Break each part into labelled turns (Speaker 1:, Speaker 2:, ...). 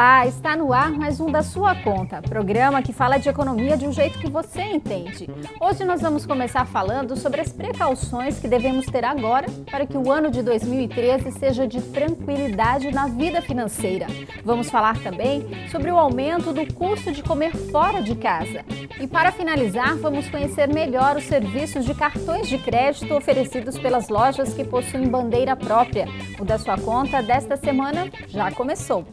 Speaker 1: Olá, está no ar mais um da sua conta, programa que fala de economia de um jeito que você entende. Hoje nós vamos começar falando sobre as precauções que devemos ter agora para que o ano de 2013 seja de tranquilidade na vida financeira. Vamos falar também sobre o aumento do custo de comer fora de casa. E para finalizar, vamos conhecer melhor os serviços de cartões de crédito oferecidos pelas lojas que possuem bandeira própria. O da sua conta desta semana já começou.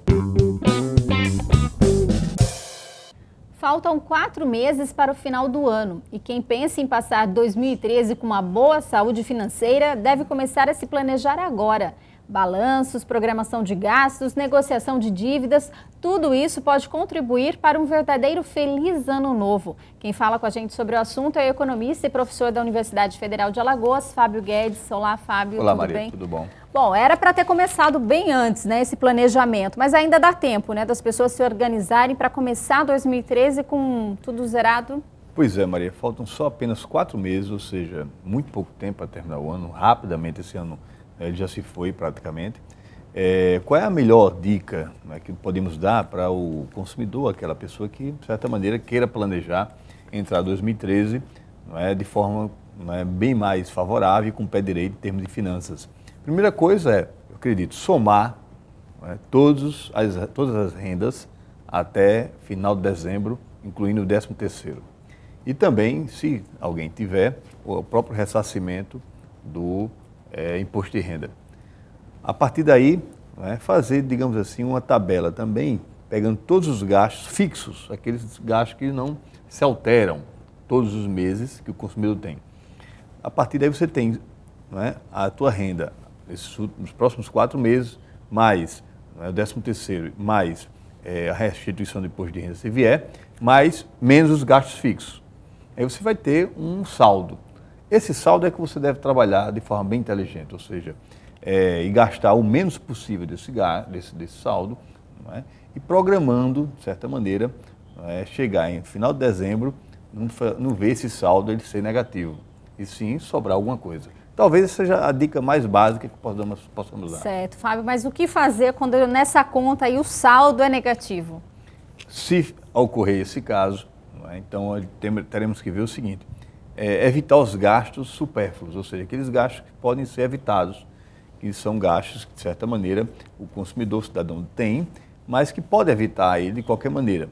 Speaker 1: Faltam quatro meses para o final do ano e quem pensa em passar 2013 com uma boa saúde financeira deve começar a se planejar agora. Balanços, programação de gastos, negociação de dívidas, tudo isso pode contribuir para um verdadeiro feliz ano novo. Quem fala com a gente sobre o assunto é o economista e professor da Universidade Federal de Alagoas, Fábio Guedes. Olá, Fábio. Olá, tudo Maria. Bem? Tudo bom? Bom, era para ter começado bem antes, né, esse planejamento, mas ainda dá tempo, né, das pessoas se organizarem para começar 2013 com tudo zerado.
Speaker 2: Pois é, Maria, faltam só apenas quatro meses, ou seja, muito pouco tempo para terminar o ano. Rapidamente esse ano ele já se foi praticamente. É, qual é a melhor dica né, que podemos dar para o consumidor, aquela pessoa que, de certa maneira, queira planejar entrar 2013 não é, de forma não é, bem mais favorável, com pé direito em termos de finanças? Primeira coisa é, eu acredito, somar é, todos as, todas as rendas até final de dezembro, incluindo o 13 terceiro. E também, se alguém tiver, o próprio ressarcimento do é, imposto de renda. A partir daí, né, fazer, digamos assim, uma tabela também, pegando todos os gastos fixos, aqueles gastos que não se alteram todos os meses que o consumidor tem. A partir daí você tem né, a tua renda nos próximos quatro meses, mais né, o décimo terceiro, mais é, a restituição do imposto de renda se vier, mais menos os gastos fixos. Aí você vai ter um saldo. Esse saldo é que você deve trabalhar de forma bem inteligente, ou seja, é, e gastar o menos possível desse, desse, desse saldo, é? e programando, de certa maneira, é, chegar em final de dezembro, não, não ver esse saldo ele ser negativo, e sim sobrar alguma coisa. Talvez seja a dica mais básica que possamos, possamos dar.
Speaker 1: Certo, Fábio, mas o que fazer quando nessa conta aí o saldo é negativo?
Speaker 2: Se ocorrer esse caso, é? então teremos que ver o seguinte: é, evitar os gastos supérfluos, ou seja, aqueles gastos que podem ser evitados, que são gastos que, de certa maneira, o consumidor, o cidadão tem, mas que pode evitar ele de qualquer maneira.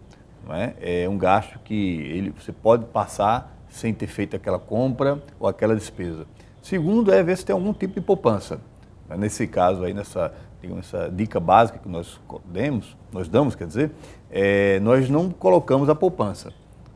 Speaker 2: É? é? um gasto que ele, você pode passar sem ter feito aquela compra ou aquela despesa. Segundo é ver se tem algum tipo de poupança. É? Nesse caso aí, nessa, essa dica básica que nós demos, nós damos, quer dizer, é, nós não colocamos a poupança.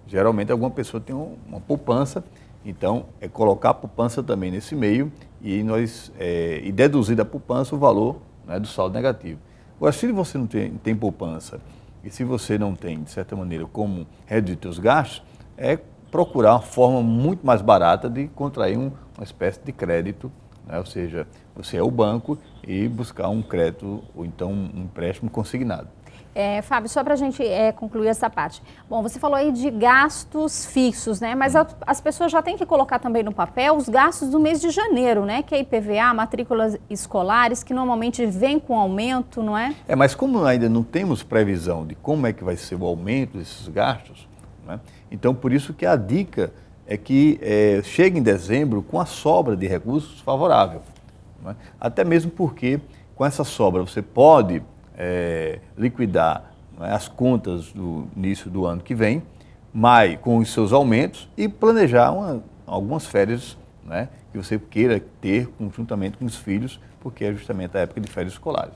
Speaker 2: Geralmente alguma pessoa tem uma poupança, então é colocar a poupança também nesse meio e nós é, e deduzir da poupança o valor né, do saldo negativo. Agora, se você não tem, tem poupança e se você não tem, de certa maneira, como reduzir os gastos, é procurar uma forma muito mais barata de contrair um, uma espécie de crédito, né? ou seja, você é o banco e buscar um crédito ou então um empréstimo consignado.
Speaker 1: É, Fábio, só para a gente é, concluir essa parte. Bom, você falou aí de gastos fixos, né? Mas a, as pessoas já têm que colocar também no papel os gastos do mês de janeiro, né? Que é IPVA, matrículas escolares, que normalmente vem com aumento, não é?
Speaker 2: É, mas como ainda não temos previsão de como é que vai ser o aumento desses gastos, né? então por isso que a dica é que é, chegue em dezembro com a sobra de recursos favorável. Né? Até mesmo porque com essa sobra você pode é, liquidar é, as contas do início do ano que vem, maio com os seus aumentos e planejar uma, algumas férias né, que você queira ter conjuntamente com os filhos, porque é justamente a época de férias escolares.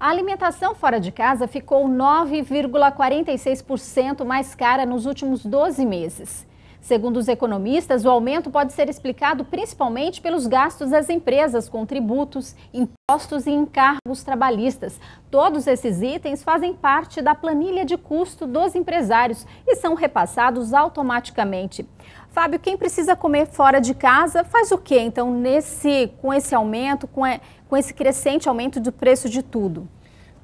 Speaker 1: A alimentação fora de casa ficou 9,46% mais cara nos últimos 12 meses. Segundo os economistas, o aumento pode ser explicado principalmente pelos gastos das empresas com tributos, impostos e encargos trabalhistas. Todos esses itens fazem parte da planilha de custo dos empresários e são repassados automaticamente. Fábio, quem precisa comer fora de casa faz o que então nesse, com esse aumento, com, com esse crescente aumento do preço de tudo?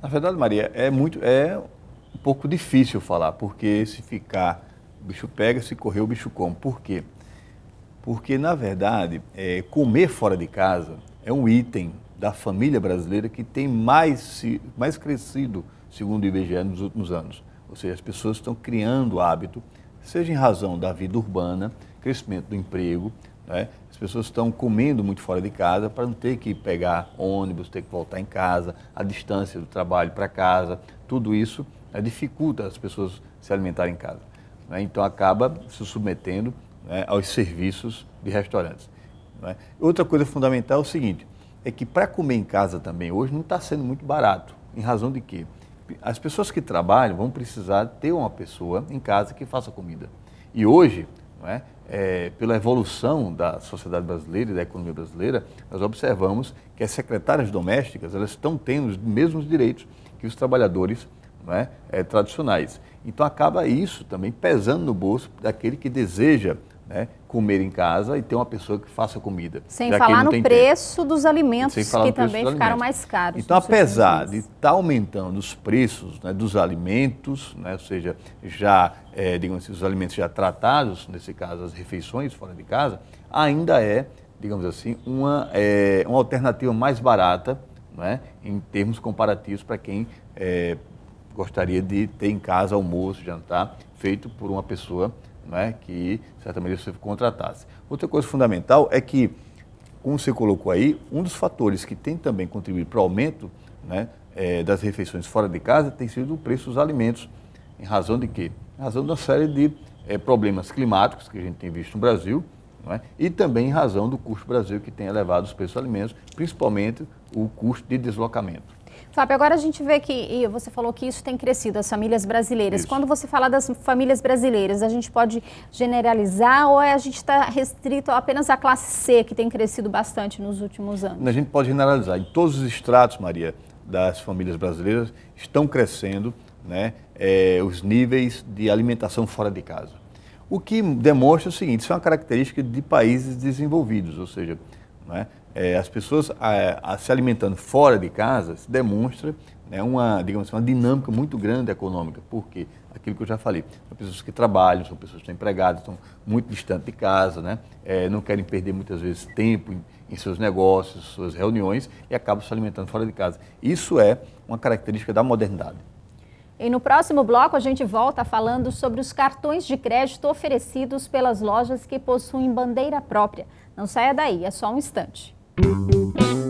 Speaker 2: Na verdade, Maria, é muito é um pouco difícil falar, porque se ficar o bicho pega, se correr, o bicho come. Por quê? Porque, na verdade, é, comer fora de casa é um item da família brasileira que tem mais, mais crescido, segundo o IBGE, nos últimos anos. Ou seja, as pessoas estão criando hábito, seja em razão da vida urbana, crescimento do emprego, né? as pessoas estão comendo muito fora de casa para não ter que pegar ônibus, ter que voltar em casa, a distância do trabalho para casa, tudo isso né, dificulta as pessoas se alimentarem em casa. Né? Então acaba se submetendo né, aos serviços de restaurantes. Né? Outra coisa fundamental é o seguinte, é que para comer em casa também hoje não está sendo muito barato. Em razão de quê? As pessoas que trabalham vão precisar ter uma pessoa em casa que faça comida. E hoje, é? É, pela evolução da sociedade brasileira e da economia brasileira, nós observamos que as secretárias domésticas elas estão tendo os mesmos direitos que os trabalhadores né, é, tradicionais. Então acaba isso também pesando no bolso daquele que deseja né, comer em casa e ter uma pessoa que faça comida. Sem falar no
Speaker 1: preço tempo. dos alimentos, que também ficaram mais caros. Então, apesar de
Speaker 2: estar tá aumentando os preços né, dos alimentos, né, ou seja, já, é, digamos assim, os alimentos já tratados, nesse caso as refeições fora de casa, ainda é, digamos assim, uma, é, uma alternativa mais barata né, em termos comparativos para quem é, gostaria de ter em casa almoço, jantar, feito por uma pessoa é que, certamente, você contratasse. Outra coisa fundamental é que, como você colocou aí, um dos fatores que tem também contribuído para o aumento né, é, das refeições fora de casa tem sido o preço dos alimentos. Em razão de quê? Em razão de uma série de é, problemas climáticos que a gente tem visto no Brasil, é? e também em razão do custo Brasil que tem elevado os preços dos alimentos, principalmente o custo de deslocamento.
Speaker 1: Fábio, agora a gente vê que você falou que isso tem crescido, as famílias brasileiras. Isso. Quando você fala das famílias brasileiras, a gente pode generalizar ou é a gente está restrito apenas à classe C, que tem crescido bastante nos últimos anos?
Speaker 2: A gente pode generalizar. Em todos os estratos, Maria, das famílias brasileiras estão crescendo né, é, os níveis de alimentação fora de casa. O que demonstra o seguinte: isso é uma característica de países desenvolvidos, ou seja, né, é, as pessoas a, a se alimentando fora de casa demonstra né, uma, digamos assim, uma dinâmica muito grande econômica, porque aquilo que eu já falei, são pessoas que trabalham, são pessoas que estão empregadas, estão muito distantes de casa, né, é, não querem perder muitas vezes tempo em, em seus negócios, suas reuniões e acabam se alimentando fora de casa. Isso é uma característica da modernidade.
Speaker 1: E no próximo bloco a gente volta falando sobre os cartões de crédito oferecidos pelas lojas que possuem bandeira própria. Não saia daí, é só um instante. Thank
Speaker 2: you.